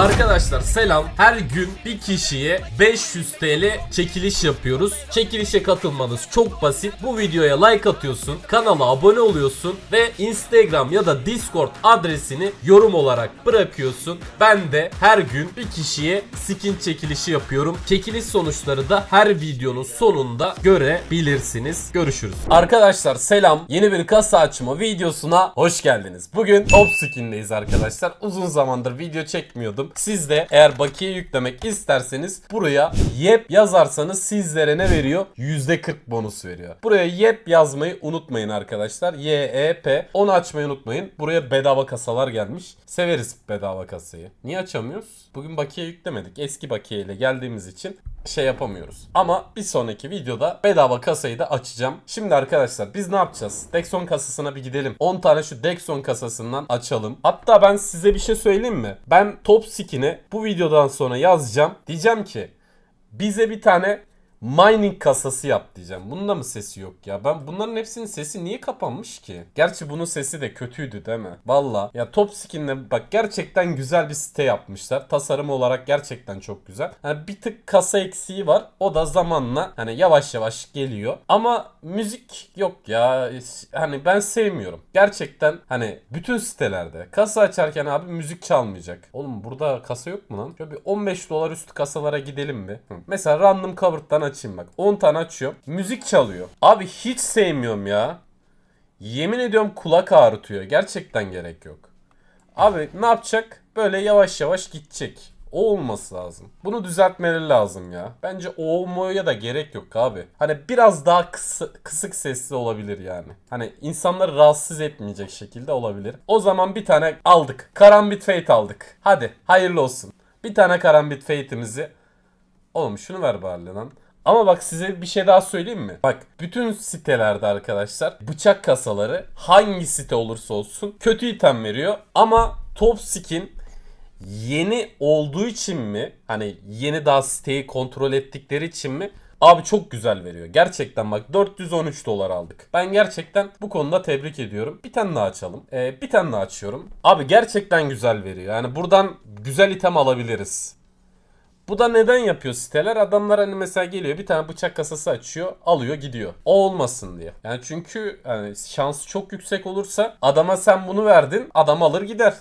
Arkadaşlar selam. Her gün bir kişiye 500 TL çekiliş yapıyoruz. Çekilişe katılmanız çok basit. Bu videoya like atıyorsun, kanala abone oluyorsun ve Instagram ya da Discord adresini yorum olarak bırakıyorsun. Ben de her gün bir kişiye skin çekilişi yapıyorum. Çekiliş sonuçları da her videonun sonunda görebilirsiniz. Görüşürüz. Arkadaşlar selam. Yeni bir kasa açma videosuna hoş geldiniz. Bugün Top Skin'deyiz arkadaşlar. Uzun zamandır video çekmiyordum. Siz de eğer bakiye yüklemek isterseniz buraya yep yazarsanız sizlere ne veriyor? %40 bonus veriyor. Buraya yep yazmayı unutmayın arkadaşlar. Y-E-P. Onu açmayı unutmayın. Buraya bedava kasalar gelmiş. Severiz bedava kasayı. Niye açamıyoruz? Bugün bakiye yüklemedik. Eski bakiye ile geldiğimiz için şey yapamıyoruz. Ama bir sonraki videoda bedava kasayı da açacağım. Şimdi arkadaşlar biz ne yapacağız? Dexon kasasına bir gidelim. 10 tane şu Dexon kasasından açalım. Hatta ben size bir şey söyleyeyim mi? Ben top skin'i bu videodan sonra yazacağım. Diyeceğim ki bize bir tane mining kasası yap diyeceğim. Bunun da mı sesi yok ya? Ben bunların hepsinin sesi niye kapanmış ki? Gerçi bunun sesi de kötüydü değil mi? Valla ya top skinle bak gerçekten güzel bir site yapmışlar. Tasarım olarak gerçekten çok güzel. Yani bir tık kasa eksiği var. O da zamanla hani yavaş yavaş geliyor. Ama müzik yok ya. Hani ben sevmiyorum. Gerçekten hani bütün sitelerde kasa açarken abi müzik çalmayacak. Oğlum burada kasa yok mu lan? Şöyle bir 15 dolar üstü kasalara gidelim mi? Mesela random cover'dan açayım bak. 10 tane açıyorum. Müzik çalıyor. Abi hiç sevmiyorum ya. Yemin ediyorum kulak ağrıtıyor. Gerçekten gerek yok. Abi ne yapacak? Böyle yavaş yavaş gidecek. O olması lazım. Bunu düzeltmeleri lazım ya. Bence o olmaya da gerek yok abi. Hani biraz daha kısı, kısık sesli olabilir yani. Hani insanları rahatsız etmeyecek şekilde olabilir. O zaman bir tane aldık. Karambit Fate aldık. Hadi hayırlı olsun. Bir tane Karambit Fate'imizi. Oğlum şunu ver bari lan. Ama bak size bir şey daha söyleyeyim mi? Bak bütün sitelerde arkadaşlar bıçak kasaları hangi site olursa olsun kötü item veriyor. Ama Top Skin yeni olduğu için mi? Hani yeni daha siteyi kontrol ettikleri için mi? Abi çok güzel veriyor. Gerçekten bak 413 dolar aldık. Ben gerçekten bu konuda tebrik ediyorum. Bir tane daha açalım. Ee, bir tane daha açıyorum. Abi gerçekten güzel veriyor. Yani buradan güzel item alabiliriz. Bu da neden yapıyor siteler? Adamlar hani mesela geliyor bir tane bıçak kasası açıyor, alıyor gidiyor. O olmasın diye. Yani çünkü hani şansı çok yüksek olursa adama sen bunu verdin, adam alır gider.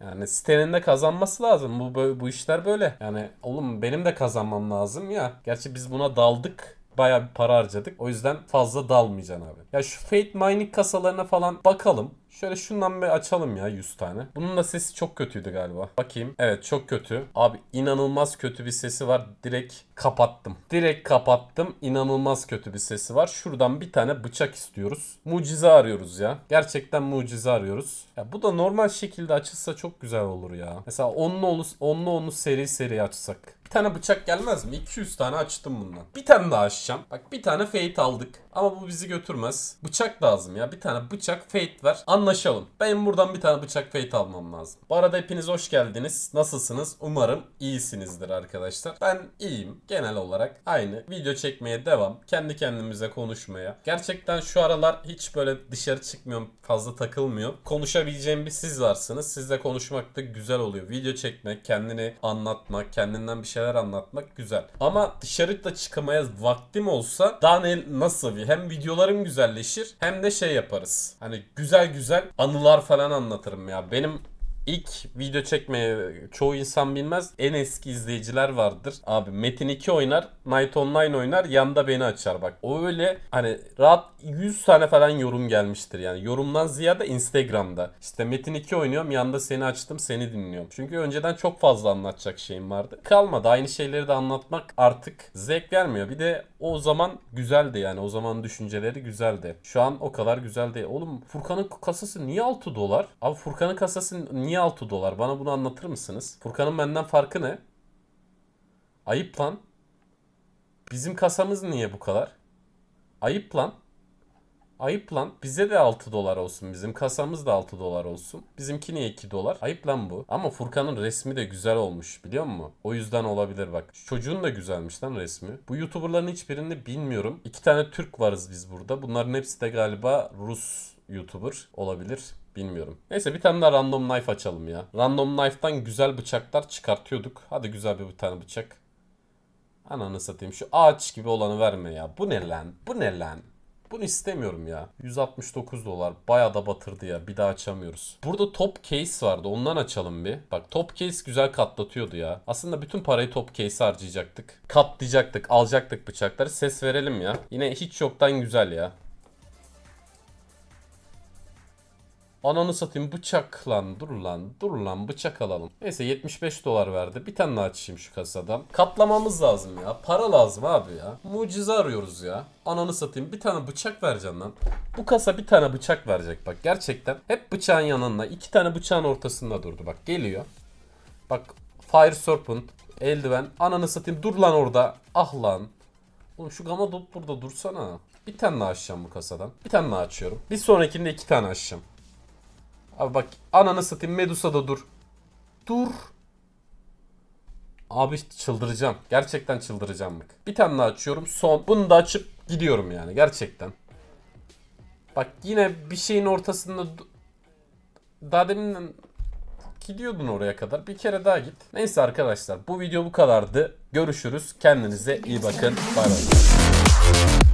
Yani sitenin de kazanması lazım. Bu, bu, bu işler böyle. Yani oğlum benim de kazanmam lazım ya. Gerçi biz buna daldık. Baya bir para harcadık. O yüzden fazla dalmayacaksın abi. Ya şu Fate Mining kasalarına falan bakalım. Şöyle şundan bir açalım ya 100 tane. Bunun da sesi çok kötüydü galiba. Bakayım. Evet çok kötü. Abi inanılmaz kötü bir sesi var. Direkt kapattım. Direkt kapattım. İnanılmaz kötü bir sesi var. Şuradan bir tane bıçak istiyoruz. Mucize arıyoruz ya. Gerçekten mucize arıyoruz. Ya bu da normal şekilde açılsa çok güzel olur ya. Mesela onlu, onlu onlu seri seri açsak tane bıçak gelmez mi? 200 tane açtım bundan. Bir tane daha açacağım. Bak bir tane fate aldık. Ama bu bizi götürmez. Bıçak lazım ya. Bir tane bıçak fate ver. Anlaşalım. Benim buradan bir tane bıçak fate almam lazım. Bu arada hepiniz hoş geldiniz. Nasılsınız? Umarım iyisinizdir arkadaşlar. Ben iyiyim. Genel olarak aynı. Video çekmeye devam. Kendi kendimize konuşmaya. Gerçekten şu aralar hiç böyle dışarı çıkmıyorum. Fazla takılmıyorum. Konuşabileceğim bir siz varsınız. Sizle konuşmak da güzel oluyor. Video çekmek, kendini anlatmak, kendinden bir şeyler anlatmak güzel. Ama dışarı da çıkamaya vaktim olsa daha ne, nasıl bir hem videolarım güzelleşir hem de şey yaparız. Hani güzel güzel anılar falan anlatırım ya. Benim İlk video çekmeye çoğu insan bilmez. En eski izleyiciler vardır. Abi Metin 2 oynar, Night Online oynar, yanda beni açar bak. O öyle hani rahat 100 tane falan yorum gelmiştir yani. Yorumdan ziyade Instagram'da. İşte Metin 2 oynuyorum, yanda seni açtım, seni dinliyorum. Çünkü önceden çok fazla anlatacak şeyim vardı. Kalmadı. Aynı şeyleri de anlatmak artık zevk vermiyor. Bir de o zaman güzeldi yani. O zaman düşünceleri güzeldi. Şu an o kadar güzel değil. Oğlum Furkan'ın kasası niye 6 dolar? Abi Furkan'ın kasası niye niye 6 dolar? Bana bunu anlatır mısınız? Furkan'ın benden farkı ne? Ayıp lan. Bizim kasamız niye bu kadar? Ayıp lan. Ayıp lan. Bize de 6 dolar olsun. Bizim kasamız da 6 dolar olsun. Bizimki niye 2 dolar? Ayıp lan bu. Ama Furkan'ın resmi de güzel olmuş biliyor musun? O yüzden olabilir bak. çocuğun da güzelmiş lan resmi. Bu YouTuber'ların hiçbirini bilmiyorum. İki tane Türk varız biz burada. Bunların hepsi de galiba Rus YouTuber olabilir. Bilmiyorum. Neyse bir tane daha random knife açalım ya. Random knife'tan güzel bıçaklar çıkartıyorduk. Hadi güzel bir tane bıçak. Ananı satayım şu ağaç gibi olanı verme ya. Bu ne lan? Bu ne lan? Bunu istemiyorum ya. 169 dolar. Baya da batırdı ya. Bir daha açamıyoruz. Burada top case vardı. Ondan açalım bir. Bak top case güzel katlatıyordu ya. Aslında bütün parayı top case harcayacaktık. Katlayacaktık. Alacaktık bıçakları. Ses verelim ya. Yine hiç yoktan güzel ya. Ananı satayım bıçak lan dur lan dur lan bıçak alalım. Neyse 75 dolar verdi. Bir tane daha açayım şu kasadan. Katlamamız lazım ya. Para lazım abi ya. Mucize arıyoruz ya. Ananı satayım bir tane bıçak vereceksin lan. Bu kasa bir tane bıçak verecek bak gerçekten. Hep bıçağın yanında iki tane bıçağın ortasında durdu bak geliyor. Bak Fire Serpent eldiven ananı satayım dur lan orada ah lan. Oğlum şu gama dop burada dursana. Bir tane daha açacağım bu kasadan. Bir tane daha açıyorum. Bir sonrakinde iki tane açacağım. Abi bak ananı satayım Medusa'da dur. Dur. Abi çıldıracağım. Gerçekten çıldıracağım bak. Bir tane daha açıyorum. Son. Bunu da açıp gidiyorum yani gerçekten. Bak yine bir şeyin ortasında daha demin gidiyordun oraya kadar. Bir kere daha git. Neyse arkadaşlar bu video bu kadardı. Görüşürüz. Kendinize iyi bakın. Bay bay.